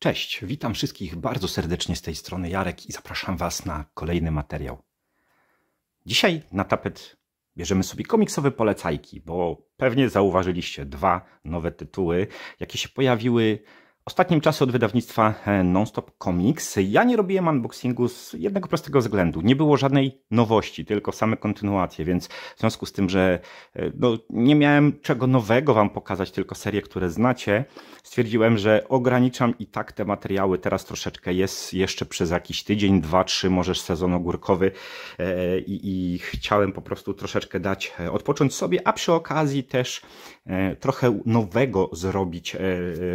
Cześć, witam wszystkich bardzo serdecznie z tej strony Jarek i zapraszam Was na kolejny materiał. Dzisiaj na tapet bierzemy sobie komiksowe polecajki, bo pewnie zauważyliście dwa nowe tytuły, jakie się pojawiły ostatnim czasie od wydawnictwa e, Nonstop Comics. Ja nie robiłem unboxingu z jednego prostego względu. Nie było żadnej nowości, tylko same kontynuacje, więc w związku z tym, że e, no, nie miałem czego nowego wam pokazać, tylko serie, które znacie, stwierdziłem, że ograniczam i tak te materiały teraz troszeczkę jest jeszcze przez jakiś tydzień, dwa, trzy, może sezon ogórkowy e, i, i chciałem po prostu troszeczkę dać odpocząć sobie, a przy okazji też trochę nowego zrobić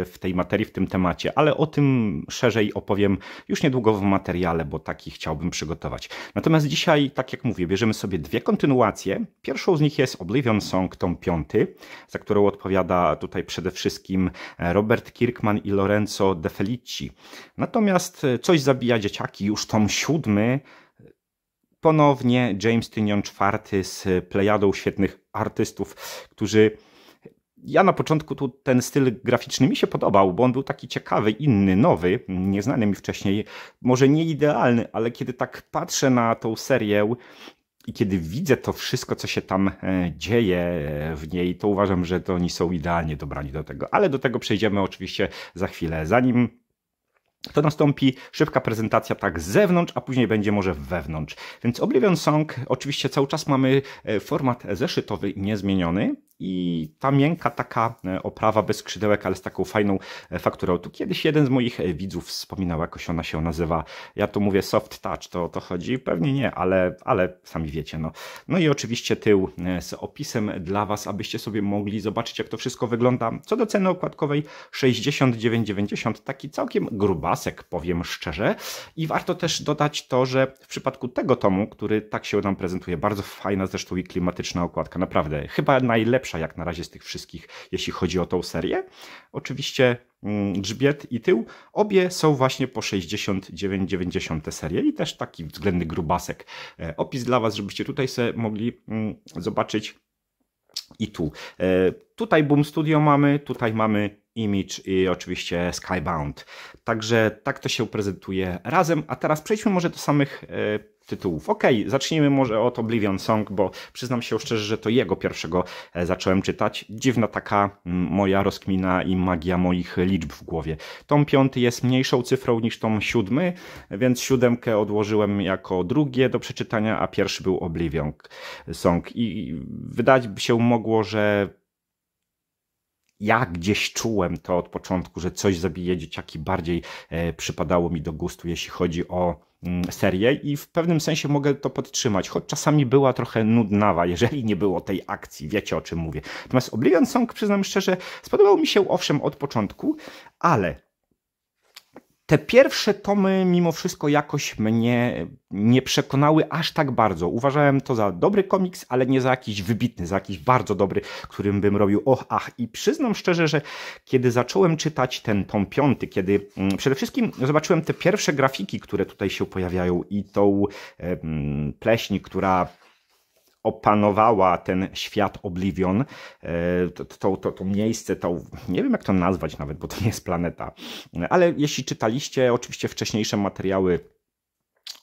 w tej materii, w tym tym temacie, ale o tym szerzej opowiem już niedługo w materiale, bo taki chciałbym przygotować. Natomiast dzisiaj, tak jak mówię, bierzemy sobie dwie kontynuacje. Pierwszą z nich jest Oblivion Song, tom 5, za którą odpowiada tutaj przede wszystkim Robert Kirkman i Lorenzo De Felici. Natomiast e, Coś zabija dzieciaki, już tom 7, ponownie James Tynion IV z plejadą świetnych artystów, którzy ja na początku tu ten styl graficzny mi się podobał, bo on był taki ciekawy, inny, nowy, nieznany mi wcześniej, może nie idealny, ale kiedy tak patrzę na tą serię i kiedy widzę to wszystko, co się tam e, dzieje e, w niej, to uważam, że to oni są idealnie dobrani do tego. Ale do tego przejdziemy oczywiście za chwilę. Zanim to nastąpi szybka prezentacja tak z zewnątrz, a później będzie może wewnątrz. Więc Oblivion Song, oczywiście cały czas mamy e, format zeszytowy niezmieniony, i ta miękka taka e, oprawa bez skrzydełek, ale z taką fajną e, fakturą. Tu kiedyś jeden z moich e, widzów wspominał, jakoś ona się nazywa. Ja tu mówię soft touch, to o to chodzi? Pewnie nie, ale, ale sami wiecie. No. no i oczywiście tył z opisem dla Was, abyście sobie mogli zobaczyć, jak to wszystko wygląda. Co do ceny okładkowej 69,90, taki całkiem grubasek, powiem szczerze. I warto też dodać to, że w przypadku tego tomu, który tak się nam prezentuje, bardzo fajna zresztą i klimatyczna okładka, naprawdę, chyba najlepsza najlepsza jak na razie z tych wszystkich, jeśli chodzi o tą serię. Oczywiście mm, grzbiet i tył, obie są właśnie po 69,90 90 serie i też taki względny grubasek. E, opis dla Was, żebyście tutaj sobie mogli mm, zobaczyć i tu. E, tutaj Boom Studio mamy, tutaj mamy Image i oczywiście Skybound. Także tak to się prezentuje razem. A teraz przejdźmy może do samych e, tytułów. Okej, okay, zacznijmy może od Oblivion Song, bo przyznam się szczerze, że to jego pierwszego e, zacząłem czytać. Dziwna taka moja rozkmina i magia moich liczb w głowie. Tom piąty jest mniejszą cyfrą niż tom siódmy, więc siódemkę odłożyłem jako drugie do przeczytania, a pierwszy był Oblivion Song. I wydać by się mogło, że ja gdzieś czułem to od początku, że coś zabije dzieciaki, bardziej e, przypadało mi do gustu, jeśli chodzi o mm, serię i w pewnym sensie mogę to podtrzymać, choć czasami była trochę nudnawa, jeżeli nie było tej akcji, wiecie o czym mówię. Natomiast Oblivion Song, przyznam szczerze, spodobał mi się owszem od początku, ale te pierwsze tomy mimo wszystko jakoś mnie nie przekonały aż tak bardzo. Uważałem to za dobry komiks, ale nie za jakiś wybitny, za jakiś bardzo dobry, którym bym robił och, ach. I przyznam szczerze, że kiedy zacząłem czytać ten tom piąty, kiedy mm, przede wszystkim zobaczyłem te pierwsze grafiki, które tutaj się pojawiają i tą pleśń, która opanowała ten świat Oblivion, e, to, to, to, to, miejsce, to nie wiem jak to nazwać nawet, bo to nie jest planeta, ale jeśli czytaliście oczywiście wcześniejsze materiały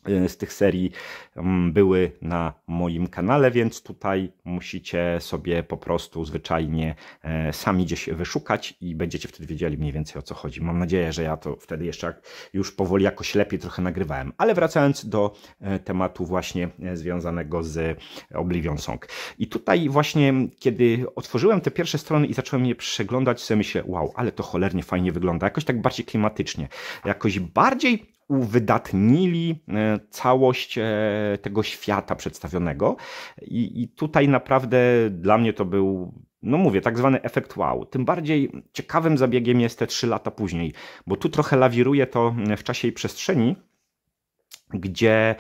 Y, z tych serii mm, były na moim kanale, więc tutaj musicie sobie po prostu zwyczajnie e, sami gdzieś wyszukać i będziecie wtedy wiedzieli mniej więcej o co chodzi. Mam nadzieję, że ja to wtedy jeszcze już powoli jakoś lepiej trochę nagrywałem. Ale wracając do e, tematu właśnie e, związanego z Oblivion Song. I tutaj właśnie kiedy otworzyłem te pierwsze strony i zacząłem je przeglądać, sobie myślę, wow, ale to cholernie fajnie wygląda. Jakoś tak bardziej klimatycznie. Jakoś bardziej uwydatnili e, całość e, tego świata przedstawionego. I, i tutaj naprawdę dla mnie to był no mówię, tak zwany efekt wow. Tym bardziej ciekawym zabiegiem jest te trzy lata później, bo tu trochę lawiruje to e, w czasie i przestrzeni, gdzie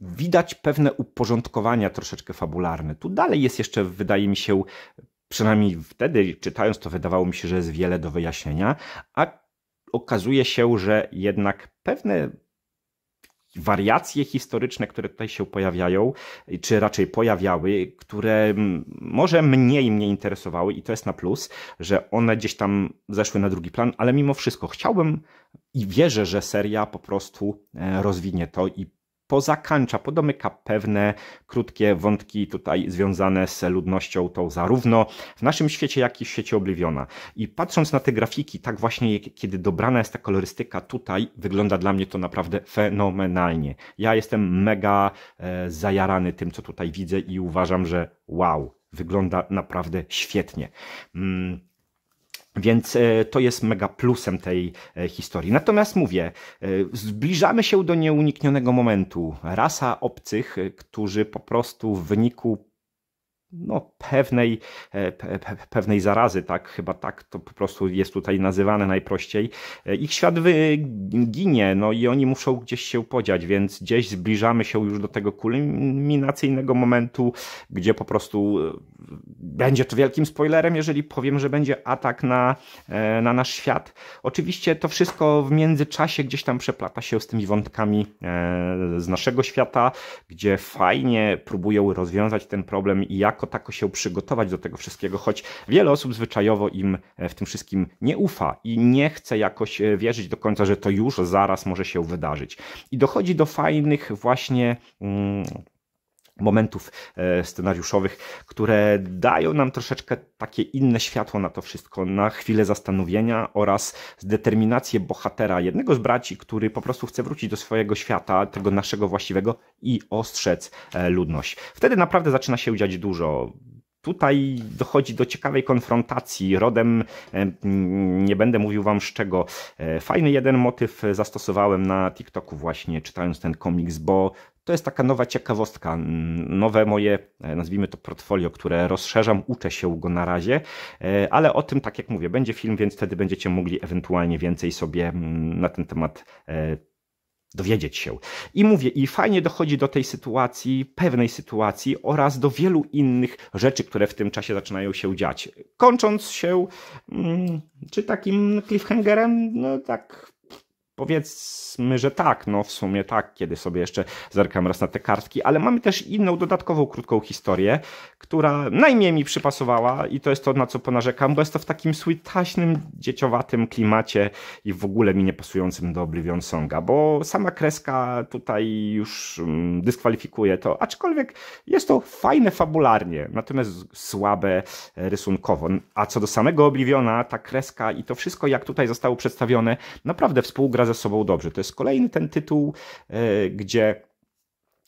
widać pewne uporządkowania troszeczkę fabularne. Tu dalej jest jeszcze, wydaje mi się, przynajmniej wtedy czytając to wydawało mi się, że jest wiele do wyjaśnienia, a okazuje się, że jednak pewne wariacje historyczne, które tutaj się pojawiają, czy raczej pojawiały, które może mniej mnie interesowały i to jest na plus, że one gdzieś tam zeszły na drugi plan, ale mimo wszystko chciałbym i wierzę, że seria po prostu e, rozwinie to i pozakańcza, podomyka pewne krótkie wątki tutaj związane z ludnością tą zarówno w naszym świecie, jak i w świecie Obliwiona. I patrząc na te grafiki, tak właśnie kiedy dobrana jest ta kolorystyka tutaj, wygląda dla mnie to naprawdę fenomenalnie. Ja jestem mega e, zajarany tym, co tutaj widzę i uważam, że wow, wygląda naprawdę świetnie. Mm więc e, to jest mega plusem tej e, historii. Natomiast mówię, e, zbliżamy się do nieuniknionego momentu. Rasa obcych, którzy po prostu w wyniku no, pewnej, pe, pe, pewnej zarazy, tak, chyba tak to po prostu jest tutaj nazywane najprościej. Ich świat ginie, no i oni muszą gdzieś się podziać, więc gdzieś zbliżamy się już do tego kulminacyjnego momentu, gdzie po prostu będzie to wielkim spoilerem, jeżeli powiem, że będzie atak na, e, na nasz świat. Oczywiście to wszystko w międzyczasie gdzieś tam przeplata się z tymi wątkami e, z naszego świata, gdzie fajnie próbują rozwiązać ten problem i jako tako się przygotować do tego wszystkiego, choć wiele osób zwyczajowo im e, w tym wszystkim nie ufa i nie chce jakoś wierzyć do końca, że to już zaraz może się wydarzyć. I dochodzi do fajnych właśnie. Mm, momentów e, scenariuszowych, które dają nam troszeczkę takie inne światło na to wszystko, na chwilę zastanowienia oraz determinację bohatera, jednego z braci, który po prostu chce wrócić do swojego świata, tego naszego właściwego i ostrzec e, ludność. Wtedy naprawdę zaczyna się dziać dużo. Tutaj dochodzi do ciekawej konfrontacji. Rodem, e, nie będę mówił wam z czego. Fajny jeden motyw zastosowałem na TikToku, właśnie czytając ten komiks, bo to jest taka nowa ciekawostka, nowe moje, e, nazwijmy to portfolio, które rozszerzam, uczę się go na razie, e, ale o tym, tak jak mówię, będzie film, więc wtedy będziecie mogli ewentualnie więcej sobie na ten temat e, dowiedzieć się. I mówię, i fajnie dochodzi do tej sytuacji, pewnej sytuacji oraz do wielu innych rzeczy, które w tym czasie zaczynają się dziać. Kończąc się, czy takim cliffhangerem, no tak Powiedzmy, że tak, no w sumie tak, kiedy sobie jeszcze zerkam raz na te kartki, ale mamy też inną, dodatkową, krótką historię, która najmniej mi przypasowała i to jest to, na co ponarzekam, bo jest to w takim słitaśnym, dzieciowatym klimacie i w ogóle mi niepasującym do Oblivion Songa, bo sama kreska tutaj już mm, dyskwalifikuje to, aczkolwiek jest to fajne fabularnie, natomiast słabe rysunkowo. A co do samego Obliviona, ta kreska i to wszystko, jak tutaj zostało przedstawione, naprawdę współgra ze sobą dobrze. To jest kolejny ten tytuł, e, gdzie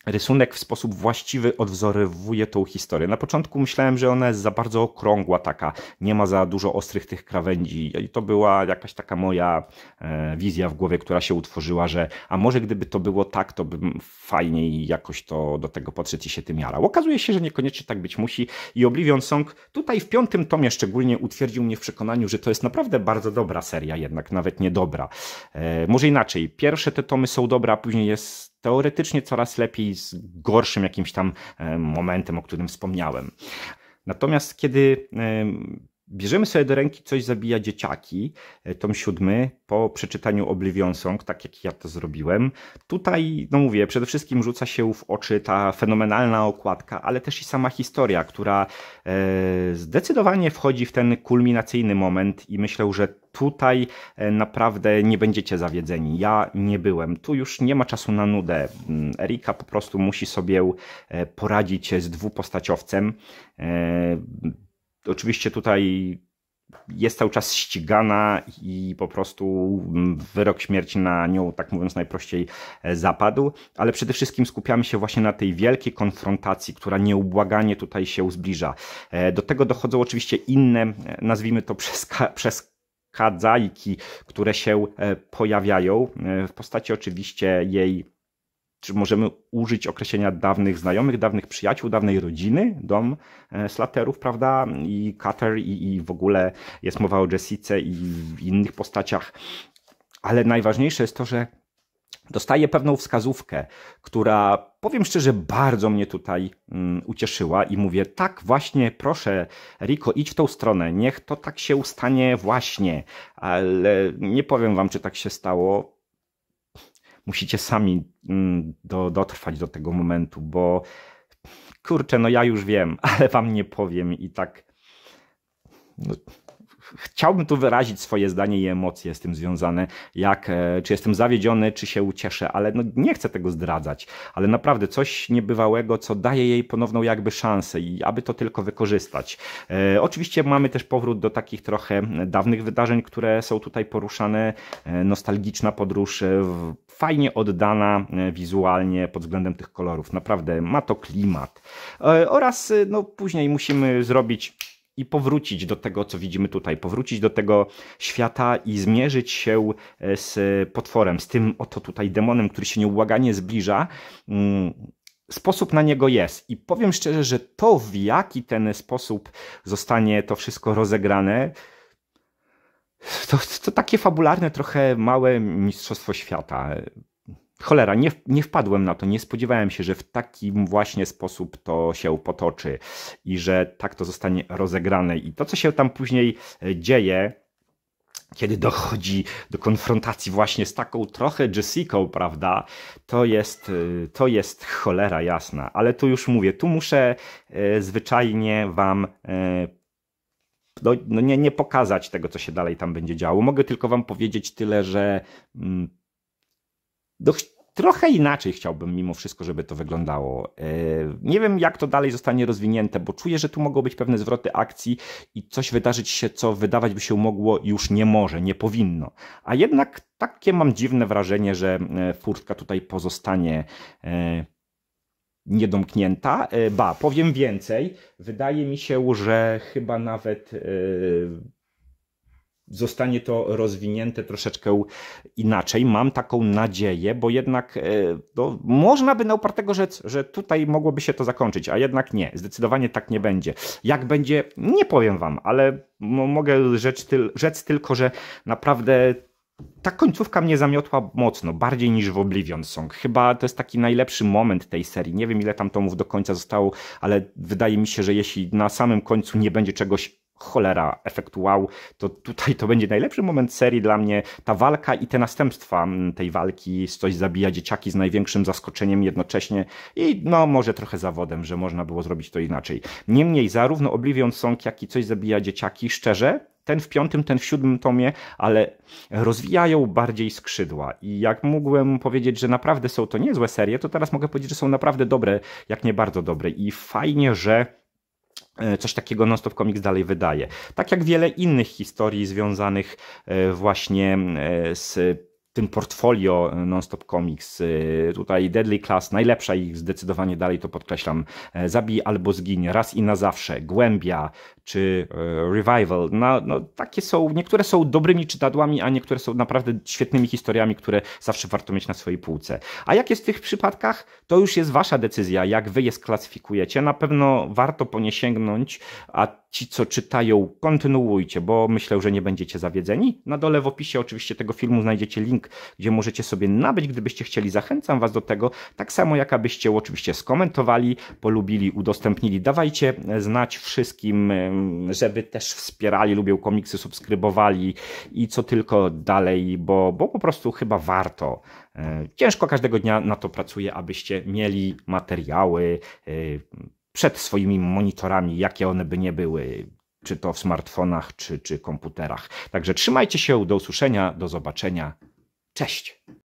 rysunek w sposób właściwy odwzorowuje tą historię. Na początku myślałem, że ona jest za bardzo okrągła taka, nie ma za dużo ostrych tych krawędzi i to była jakaś taka moja e, wizja w głowie, która się utworzyła, że a może gdyby to było tak, to bym fajniej jakoś to do tego podszedł i się tym jarał. Okazuje się, że niekoniecznie tak być musi i Oblivion Song tutaj w piątym tomie szczególnie utwierdził mnie w przekonaniu, że to jest naprawdę bardzo dobra seria jednak, nawet niedobra. E, może inaczej, pierwsze te tomy są dobre, a później jest teoretycznie coraz lepiej z gorszym jakimś tam e, momentem, o którym wspomniałem. Natomiast kiedy Bierzemy sobie do ręki coś zabija dzieciaki, e, tom siódmy, po przeczytaniu Oblivion Song, tak jak ja to zrobiłem. Tutaj, no mówię, przede wszystkim rzuca się w oczy ta fenomenalna okładka, ale też i sama historia, która e, zdecydowanie wchodzi w ten kulminacyjny moment i myślę, że tutaj e, naprawdę nie będziecie zawiedzeni. Ja nie byłem. Tu już nie ma czasu na nudę. Mm, Erika po prostu musi sobie poradzić z dwupostaciowcem. Oczywiście tutaj jest cały czas ścigana i po prostu mm, wyrok śmierci na nią, tak mówiąc najprościej, e, zapadł, ale przede wszystkim skupiamy się właśnie na tej wielkiej konfrontacji, która nieubłaganie tutaj się zbliża. E, do tego dochodzą oczywiście inne, e, nazwijmy to przez przeska kadzajki, które się pojawiają w postaci oczywiście jej czy możemy użyć określenia dawnych znajomych, dawnych przyjaciół, dawnej rodziny, dom e, Slaterów, prawda? I Cutter i, i w ogóle jest mowa o Jessice i innych postaciach. Ale najważniejsze jest to, że dostaję pewną wskazówkę, która powiem szczerze, bardzo mnie tutaj mm, ucieszyła i mówię, tak właśnie, proszę, Rico, idź w tą stronę, niech to tak się ustanie właśnie, ale nie powiem wam, czy tak się stało, musicie sami mm, do, dotrwać do tego momentu, bo kurczę, no ja już wiem, ale wam nie powiem i tak. No, chciałbym tu wyrazić swoje zdanie i emocje z tym związane, jak, e, czy jestem zawiedziony, czy się ucieszę, ale no nie chcę tego zdradzać, ale naprawdę coś niebywałego, co daje jej ponowną jakby szansę i aby to tylko wykorzystać. E, oczywiście mamy też powrót do takich trochę dawnych wydarzeń, które są tutaj poruszane, e, nostalgiczna podróż, e, fajnie oddana e, wizualnie pod względem tych kolorów, naprawdę ma to klimat. Oraz no później musimy zrobić i powrócić do tego, co widzimy tutaj, powrócić do tego świata i zmierzyć się e, z potworem, z tym oto tutaj demonem, który się nieubłaganie zbliża mm, sposób na niego jest. I powiem szczerze, że to w jaki ten sposób zostanie to wszystko rozegrane, to, to takie fabularne, trochę małe mistrzostwo świata cholera, nie, nie wpadłem na to, nie spodziewałem się, że w takim właśnie sposób to się potoczy i że tak to zostanie rozegrane. I to, co się tam później e, dzieje, kiedy dochodzi do konfrontacji właśnie z taką trochę Jessica, prawda, to jest, e, to jest cholera jasna. Ale tu już mówię, tu muszę e, zwyczajnie wam no, no nie, nie pokazać tego, co się dalej tam będzie działo. Mogę tylko wam powiedzieć tyle, że mm, do, trochę inaczej chciałbym mimo wszystko, żeby to wyglądało. E, nie wiem, jak to dalej zostanie rozwinięte, bo czuję, że tu mogą być pewne zwroty akcji i coś wydarzyć się, co wydawać by się mogło, już nie może, nie powinno. A jednak takie mam dziwne wrażenie, że e, furtka tutaj pozostanie e, niedomknięta. Ba, powiem więcej. Wydaje mi się, że chyba nawet zostanie to rozwinięte troszeczkę inaczej. Mam taką nadzieję, bo jednak e, no, można by na upartego rzec, że tutaj mogłoby się to zakończyć, a jednak nie. Zdecydowanie tak nie będzie. Jak będzie, nie powiem wam, ale mogę rzec, tyl rzec tylko, że naprawdę ta końcówka mnie zamiotła mocno, bardziej niż w Oblivion Song. Chyba to jest taki najlepszy moment tej serii. Nie wiem, ile tam tomów do końca zostało, ale wydaje mi się, że jeśli na samym końcu nie będzie czegoś cholera efektu wow, to tutaj to będzie najlepszy moment serii dla mnie. Ta walka i te następstwa mm, tej walki z coś zabija dzieciaki z największym zaskoczeniem jednocześnie i no może trochę zawodem, że można było zrobić to inaczej. Niemniej zarówno Oblivion Song, jak i coś zabija dzieciaki, szczerze, ten w piątym, ten w siódmym tomie, ale rozwijają bardziej skrzydła. I jak mógłbym powiedzieć, że naprawdę są to niezłe serie, to teraz mogę powiedzieć, że są naprawdę dobre, jak nie bardzo dobre. I fajnie, że E, coś takiego non Comics dalej wydaje. Tak jak wiele innych historii związanych e, właśnie e, z tym portfolio e, Nonstop Comics, e, tutaj Deadly Class, najlepsza ich zdecydowanie dalej to podkreślam, e, Zabij albo zginie Raz i na zawsze, Głębia czy Revival, no, no, takie są, niektóre są dobrymi czytadłami, a niektóre są naprawdę świetnymi historiami, które zawsze warto mieć na swojej półce. A jak jest w tych przypadkach, to już jest wasza decyzja, jak wy je sklasyfikujecie, na pewno warto po nie sięgnąć, a ci, co czytają, kontynuujcie, bo myślę, że nie będziecie zawiedzeni. Na dole w opisie oczywiście tego filmu znajdziecie link, gdzie możecie sobie nabyć, gdybyście chcieli. Zachęcam Was do tego, tak samo jak abyście oczywiście skomentowali, polubili, udostępnili. Dawajcie znać wszystkim, żeby też wspierali, lubią komiksy, subskrybowali i co tylko dalej, bo, bo po prostu chyba warto. E, ciężko każdego dnia na to pracuję, abyście mieli materiały, e, przed swoimi monitorami, jakie one by nie były, czy to w smartfonach, czy, czy komputerach. Także trzymajcie się, do usłyszenia, do zobaczenia. Cześć!